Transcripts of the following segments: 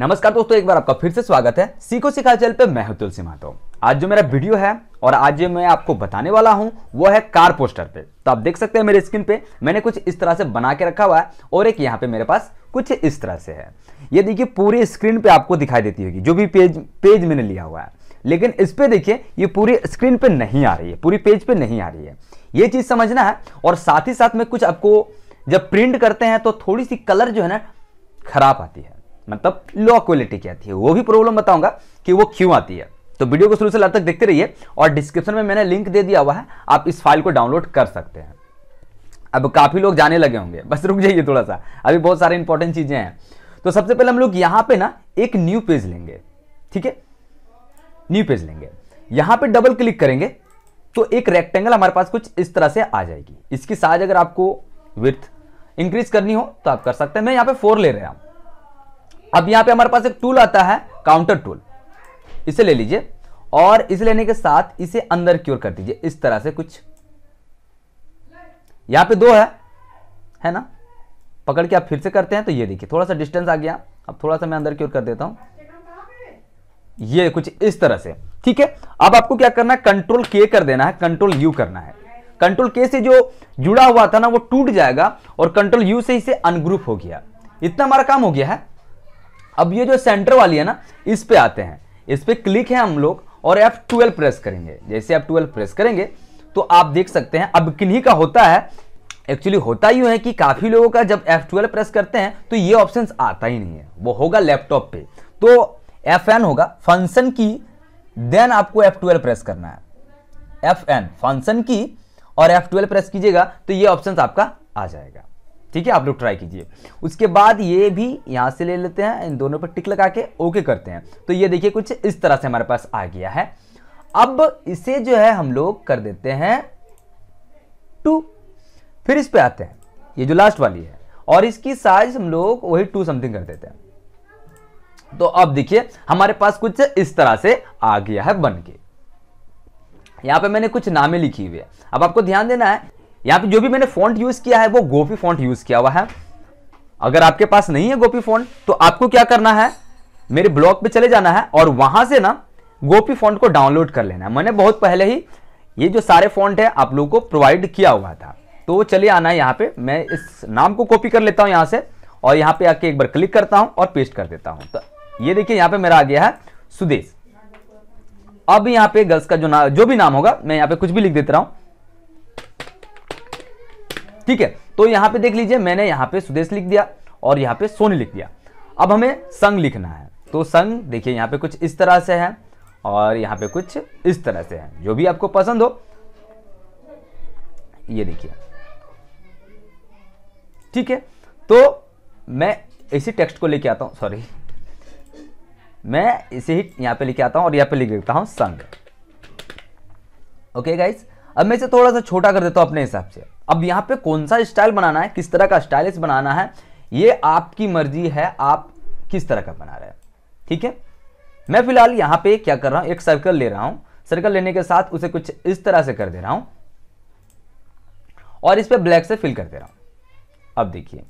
नमस्कार दोस्तों एक बार आपका फिर से स्वागत है सीखो सिखा चैनल पे मैं हूं तुलसी महतो आज जो मेरा वीडियो है और आज जो मैं आपको बताने वाला हूं वो है कार पोस्टर पे तो आप देख सकते हैं मेरे स्क्रीन पे मैंने कुछ इस तरह से बना के रखा हुआ है और एक यहाँ पे मेरे पास कुछ इस तरह से है ये देखिए पूरी स्क्रीन पे आपको दिखाई देती होगी जो भी पेज पेज मैंने लिया हुआ है लेकिन इस पे देखिए ये पूरी स्क्रीन पे नहीं आ रही है पूरी पेज पे नहीं आ रही है ये चीज़ समझना है और साथ ही साथ में कुछ आपको जब प्रिंट करते हैं तो थोड़ी सी कलर जो है ना खराब आती है मतलब लो क्वालिटी की आती है वो भी प्रॉब्लम बताऊंगा कि वो क्यों आती है तो वीडियो को शुरू से लास्ट तक देखते रहिए और डिस्क्रिप्शन में मैंने लिंक दे दिया हुआ है आप इस फाइल को डाउनलोड कर सकते हैं अब काफ़ी लोग जाने लगे होंगे बस रुक जाइए थोड़ा सा अभी बहुत सारे इंपॉर्टेंट चीज़ें हैं तो सबसे पहले हम लोग यहाँ पे ना एक न्यू पेज लेंगे ठीक है न्यू पेज लेंगे यहाँ पे डबल क्लिक करेंगे तो एक रेक्टेंगल हमारे पास कुछ इस तरह से आ जाएगी इसकी साइज अगर आपको विथ इंक्रीज करनी हो तो आप कर सकते हैं मैं यहाँ पे फोर ले रहा हूं अब यहां पे हमारे पास एक टूल आता है काउंटर टूल इसे ले लीजिए और इसे लेने के साथ इसे अंदर क्योर कर दीजिए इस तरह से कुछ यहां पे दो है है ना पकड़ के आप फिर से करते हैं तो ये देखिए थोड़ा सा डिस्टेंस आ गया अब थोड़ा सा मैं अंदर क्योर कर देता हूं ये कुछ इस तरह से ठीक है अब आपको क्या करना है कंट्रोल के कर देना है कंट्रोल यू करना है कंट्रोल के से जो जुड़ा हुआ था ना वो टूट जाएगा और कंट्रोल यू से इसे अनग्रुप हो गया इतना हमारा काम हो गया है अब ये जो सेंटर वाली है ना इस पे आते हैं इस पे क्लिक है हम लोग और एफ ट्वेल्व प्रेस करेंगे जैसे एफ ट्वेल्व प्रेस करेंगे तो आप देख सकते हैं अब किन्हीं का होता है एक्चुअली होता ही है कि काफ़ी लोगों का जब F12 प्रेस करते हैं तो ये ऑप्शन आता ही नहीं है वो होगा लैपटॉप पे तो Fn होगा फंक्शन की देन आपको F12 प्रेस करना है Fn फंक्शन की और F12 प्रेस कीजिएगा तो ये ऑप्शन आपका आ जाएगा ठीक है आप लोग ट्राई कीजिए उसके बाद ये भी यहाँ से ले लेते हैं इन दोनों पर टिक लगा के ओके करते हैं तो ये देखिए कुछ इस तरह से हमारे पास आ गया है अब इसे जो है हम लोग कर देते हैं टू फिर इस पे आते हैं ये जो लास्ट वाली है और इसकी साइज हम लोग वही टू समथिंग कर देते हैं तो अब देखिए हमारे पास कुछ इस तरह से आ गया है बन के यहां पे मैंने कुछ नामे लिखी हुई है अब आपको ध्यान देना है यहाँ पे जो भी मैंने फॉन्ट यूज किया है वो गोपी फॉन्ट यूज किया हुआ है अगर आपके पास नहीं है गोपी फॉन्ट तो आपको क्या करना है मेरे ब्लॉग पे चले जाना है और वहां से ना गोपी फॉन्ट को डाउनलोड कर लेना है मैंने बहुत पहले ही ये जो सारे फॉन्ट है आप लोगों को प्रोवाइड किया हुआ था तो चलिए आना है यहाँ पे मैं इस नाम को कॉपी कर लेता हूँ यहाँ से और यहाँ पे आके एक बार क्लिक करता हूँ और पेस्ट कर देता हूँ तो ये देखिए यहाँ पे मेरा आ गया है सुदेश अब यहाँ पे गर्ल्स का जो नाम जो भी नाम होगा मैं यहाँ पे कुछ भी लिख देता रहा हूँ ठीक है तो यहां पे देख लीजिए मैंने यहां पे सुदेश लिख दिया और यहां पे सोनी लिख दिया अब हमें संघ लिखना है तो संघ देखिए यहां पे कुछ इस तरह से है और यहां पे कुछ इस तरह से है जो भी आपको पसंद हो ये देखिए ठीक है तो मैं इसी टेक्स्ट को लेके आता हूं सॉरी मैं इसे ही यहां पे लेके आता हूं और यहां पे लिख देता हूं संघ ओके गाइज अब मैं इसे थोड़ा सा छोटा कर देता हूं अपने हिसाब से अब यहाँ पे कौन सा स्टाइल बनाना है किस तरह का स्टाइलिश बनाना है ये आपकी मर्जी है आप किस तरह का बना रहे हैं ठीक है मैं फिलहाल यहाँ पे क्या कर रहा हूँ एक सर्कल ले रहा हूँ सर्कल लेने के साथ उसे कुछ इस तरह से कर दे रहा हूँ और इस पर ब्लैक से फिल कर दे रहा हूँ अब देखिए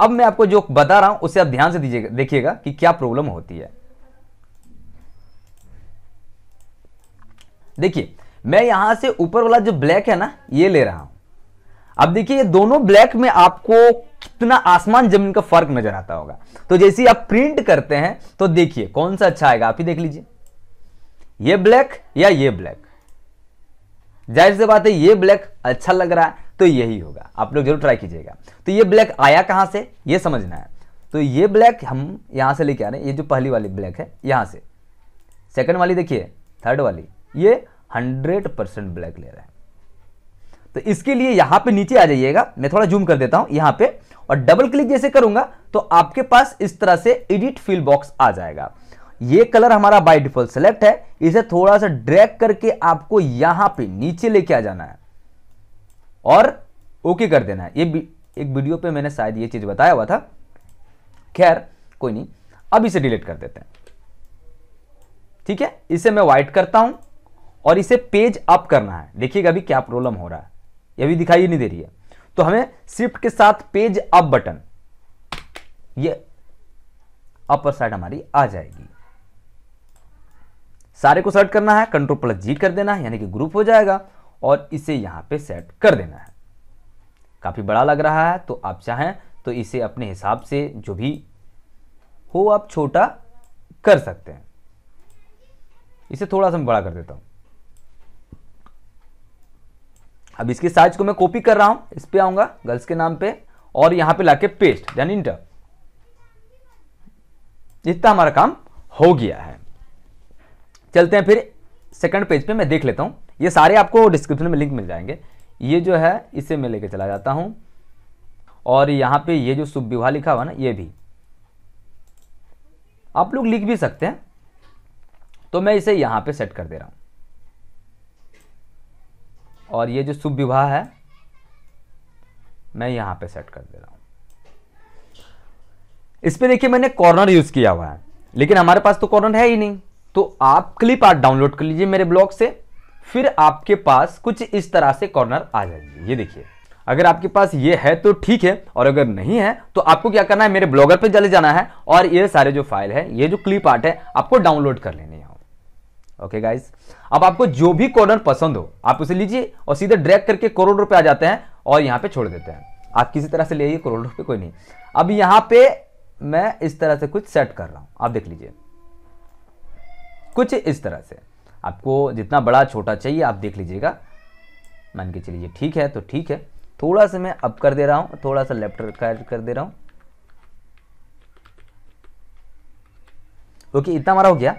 अब मैं आपको जो बता रहा हूँ उसे आप ध्यान से दीजिएगा देखिएगा कि क्या प्रॉब्लम होती है देखिए मैं यहां से ऊपर वाला जो ब्लैक है ना ये ले रहा हूं अब देखिए ये दोनों ब्लैक में आपको कितना आसमान जमीन का फर्क नजर आता होगा तो जैसे आप प्रिंट करते हैं तो देखिए कौन सा अच्छा आएगा आप ही देख लीजिए ये ब्लैक या ये ब्लैक जाहिर से बात है ये ब्लैक अच्छा लग रहा है तो यही होगा आप लोग जरूर ट्राई कीजिएगा तो ये ब्लैक आया कहां से ये समझना है तो ये ब्लैक हम यहां से लेके आ रहे हैं ये जो पहली वाली ब्लैक है यहां से सेकंड वाली देखिए थर्ड वाली ये हंड्रेड परसेंट ब्लैक ले रहा है तो इसके लिए यहां पे नीचे आ जाइएगा मैं थोड़ा जूम कर देता हूं यहां पे और डबल क्लिक जैसे करूंगा तो आपके पास इस तरह से एडिट फील बॉक्स आ जाएगा ये कलर हमारा बाय डिफॉल्ट सेलेक्ट है इसे थोड़ा सा ड्रैग करके आपको यहां पे नीचे लेके आ जाना है और ओके कर देना है ये एक वीडियो पे मैंने शायद ये चीज बताया हुआ था खैर कोई नहीं अब इसे डिलीट कर देते हैं ठीक है इसे मैं व्हाइट करता हूं और इसे पेज अप करना है देखिएगा अभी क्या प्रॉब्लम हो रहा है ये भी दिखाई नहीं दे रही है तो हमें शिफ्ट के साथ पेज अप बटन ये अपर साइड हमारी आ जाएगी सारे को सेट करना है कंट्रोल प्लस जी कर देना है यानी कि ग्रुप हो जाएगा और इसे यहां पे सेट कर देना है काफ़ी बड़ा लग रहा है तो आप चाहें तो इसे अपने हिसाब से जो भी हो आप छोटा कर सकते हैं इसे थोड़ा सा मैं बड़ा कर देता हूं अब इसके साइज को मैं कॉपी कर रहा हूं इस पर आऊंगा गर्ल्स के नाम पे और यहां पे लाके पेस्ट यानी इंटर इतना हमारा काम हो गया है चलते हैं फिर सेकंड पेज पे मैं देख लेता हूं ये सारे आपको डिस्क्रिप्शन में लिंक मिल जाएंगे ये जो है इसे मैं लेके चला जाता हूं और यहां पे ये जो शुभ विवाह लिखा हुआ ना ये भी आप लोग लिख भी सकते हैं तो मैं इसे यहां पे सेट कर दे रहा हूं और ये जो शुभ विवाह है मैं यहाँ पे सेट कर दे रहा हूँ इस पर देखिए मैंने कॉर्नर यूज़ किया हुआ है लेकिन हमारे पास तो कॉर्नर है ही नहीं तो आप क्लिप आर्ट डाउनलोड कर लीजिए मेरे ब्लॉग से फिर आपके पास कुछ इस तरह से कॉर्नर आ जाएगी ये देखिए अगर आपके पास ये है तो ठीक है और अगर नहीं है तो आपको क्या करना है मेरे ब्लॉगर पर चले जाना है और ये सारे जो फाइल है ये जो क्लिप आर्ट है आपको डाउनलोड कर लेने ओके गाइस अब आपको जो भी कॉर्नर पसंद हो आप उसे लीजिए और सीधे ड्रैग करके करोड़ रुपए आ जाते हैं और यहां पे छोड़ देते हैं आप किसी तरह से ले आइए करोड़ रुपए कोई नहीं अब यहाँ पे मैं इस तरह से कुछ सेट कर रहा हूं आप देख लीजिए कुछ इस तरह से आपको जितना बड़ा छोटा चाहिए आप देख लीजिएगा मान के चलिए ठीक है तो ठीक है थोड़ा सा मैं अप कर दे रहा हूं थोड़ा सा लेफ्ट कर दे रहा हूं ओके इतना हमारा हो गया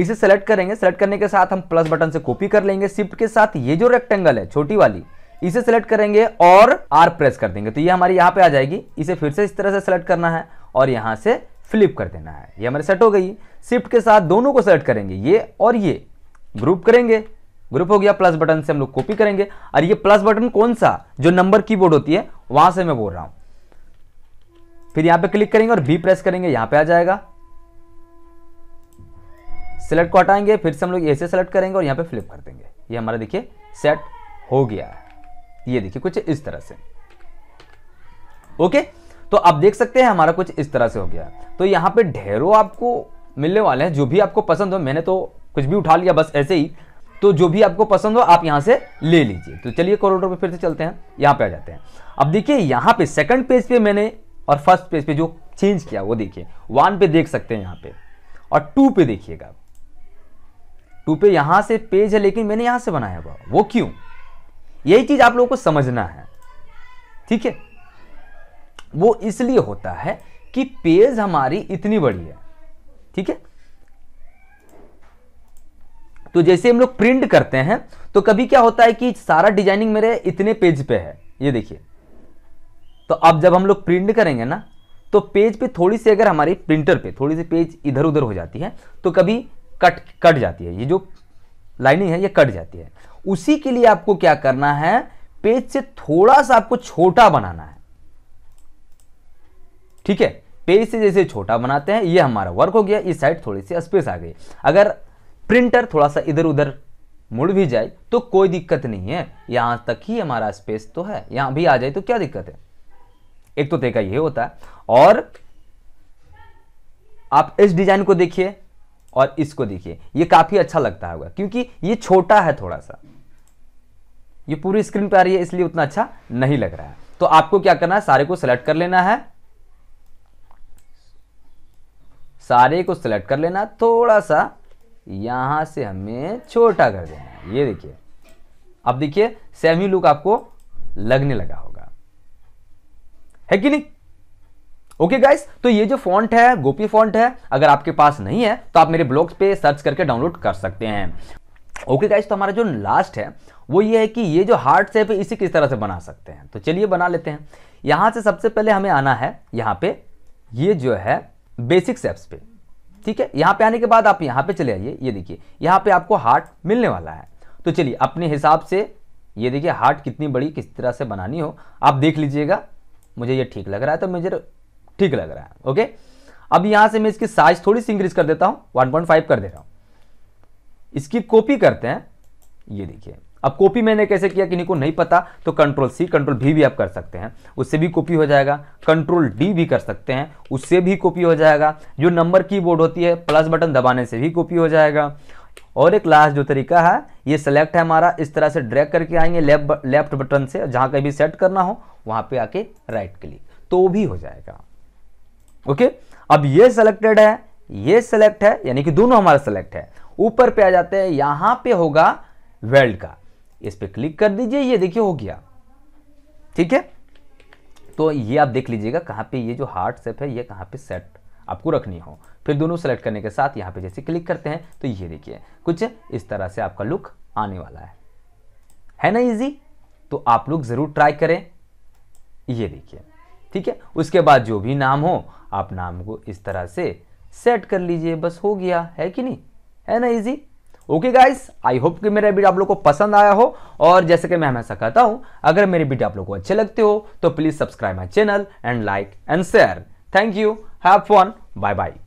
इसे सेलेक्ट करेंगे सेलेक्ट करने के साथ हम प्लस बटन से कॉपी कर लेंगे शिफ्ट के साथ ये जो रेक्टेंगल है छोटी वाली इसे सेलेक्ट करेंगे और आर प्रेस कर देंगे तो ये हमारी यहाँ पे आ जाएगी इसे फिर से इस तरह से सेलेक्ट करना है और यहाँ से फ्लिप कर देना है ये हमारी सेट हो गई शिफ्ट के साथ दोनों को सेलेक्ट करेंगे ये और ये ग्रुप करेंगे ग्रुप हो गया प्लस बटन से हम लोग कॉपी करेंगे और ये प्लस बटन कौन सा जो नंबर बोर्ड होती है वहां से मैं बोल रहा हूं फिर यहां पे क्लिक करेंगे और बी प्रेस करेंगे यहां पे आ जाएगा सेलेक्ट को हटाएंगे फिर से हम लोग ऐसे सेलेक्ट करेंगे और यहाँ पे फ्लिप कर देंगे ये हमारा देखिए सेट हो गया है ये देखिए कुछ इस तरह से ओके तो आप देख सकते हैं हमारा कुछ इस तरह से हो गया तो यहाँ पे ढेरों आपको मिलने वाले हैं जो भी आपको पसंद हो मैंने तो कुछ भी उठा लिया बस ऐसे ही तो जो भी आपको पसंद हो आप यहाँ से ले लीजिए तो चलिए कॉरिडोर पे फिर से चलते हैं यहाँ पे आ जाते हैं अब देखिए यहाँ पे सेकंड पेज पे मैंने और फर्स्ट पेज पे जो चेंज किया वो देखिए वन पे देख सकते हैं यहाँ पे और टू पे देखिएगा टू पे यहाँ से पेज है लेकिन मैंने यहाँ से बनाया हुआ वो क्यों यही चीज़ आप लोगों को समझना है ठीक है वो इसलिए होता है कि पेज हमारी इतनी बड़ी है ठीक है तो जैसे हम लोग प्रिंट करते हैं तो कभी क्या होता है कि सारा डिजाइनिंग मेरे इतने पेज पे है ये देखिए तो अब जब हम लोग प्रिंट करेंगे ना तो पेज पे थोड़ी सी अगर हमारी प्रिंटर पे थोड़ी सी पेज इधर उधर हो जाती है तो कभी कट कट जाती है ये जो लाइनिंग है ये कट जाती है उसी के लिए आपको क्या करना है पेज से थोड़ा सा आपको छोटा बनाना है ठीक है पेज से जैसे छोटा बनाते हैं ये हमारा वर्क हो गया इस साइड थोड़ी सी स्पेस आ गई अगर प्रिंटर थोड़ा सा इधर उधर मुड़ भी जाए तो कोई दिक्कत नहीं है यहां तक ही हमारा स्पेस तो है यहां भी आ जाए तो क्या दिक्कत है एक तो तरीका ये होता है और आप इस डिजाइन को देखिए और इसको देखिए ये काफ़ी अच्छा लगता होगा क्योंकि ये छोटा है थोड़ा सा ये पूरी स्क्रीन पर आ रही है इसलिए उतना अच्छा नहीं लग रहा है तो आपको क्या करना है सारे को सिलेक्ट कर लेना है सारे को सिलेक्ट कर लेना थोड़ा सा यहां से हमें छोटा कर देना ये देखिए अब देखिए सेम ही लुक आपको लगने लगा होगा है कि नहीं ओके okay गाइस तो ये जो फॉन्ट है गोपी फॉन्ट है अगर आपके पास नहीं है तो आप मेरे ब्लॉग्स पे सर्च करके डाउनलोड कर सकते हैं ओके okay गाइस तो हमारा जो लास्ट है वो ये है कि ये जो हार्ट शेप है इसे किस तरह से बना सकते हैं तो चलिए बना लेते हैं यहां से सबसे पहले हमें आना है यहाँ पे ये जो है बेसिक सेप्स पे ठीक है यहाँ पे आने के बाद आप यहाँ पे चले आइए ये देखिए यहाँ पे आपको हार्ट मिलने वाला है तो चलिए अपने हिसाब से ये देखिए हार्ट कितनी बड़ी किस तरह से बनानी हो आप देख लीजिएगा मुझे ये ठीक लग रहा है तो मुझे ठीक लग रहा है ओके अब यहां से मैं इसकी साइज थोड़ी सी इंक्रीज कर देता हूं 1.5 कर दे रहा हूं इसकी कॉपी करते हैं ये देखिए अब कॉपी मैंने कैसे किया किन्हीं को नहीं पता तो कंट्रोल सी कंट्रोल भी भी आप कर सकते हैं उससे भी कॉपी हो जाएगा कंट्रोल डी भी कर सकते हैं उससे भी कॉपी हो जाएगा जो नंबर कीबोर्ड होती है प्लस बटन दबाने से भी कॉपी हो जाएगा और एक लास्ट जो तरीका है ये सेलेक्ट है हमारा इस तरह से ड्रैग करके आएंगे लेफ्ट लेफ्ट बटन से जहां कहीं भी सेट करना हो वहां पे आके राइट क्लिक तो भी हो जाएगा ओके अब ये सिलेक्टेड है ये सिलेक्ट है यानी कि दोनों हमारा सिलेक्ट है ऊपर पे आ जाते हैं यहां पे होगा वेल्ड का इस पर क्लिक कर दीजिए ये देखिए हो गया ठीक है तो ये आप देख लीजिएगा कहां पे ये जो हार्ट सेप है ये कहां पे सेट आपको रखनी हो फिर दोनों सेलेक्ट करने के साथ यहां पे जैसे क्लिक करते हैं तो ये देखिए कुछ इस तरह से आपका लुक आने वाला है है ना इजी तो आप लोग ज़रूर ट्राई करें ये देखिए ठीक है उसके बाद जो भी नाम हो आप नाम को इस तरह से सेट कर लीजिए बस हो गया है कि नहीं है ना easy okay guys I hope कि मेरा वीडियो आप लोग को पसंद आया हो और जैसे कि मैं हमेशा कहता हूँ अगर मेरे वीडियो आप लोग को अच्छे लगते हो तो please subscribe my channel and like and share thank you have fun bye bye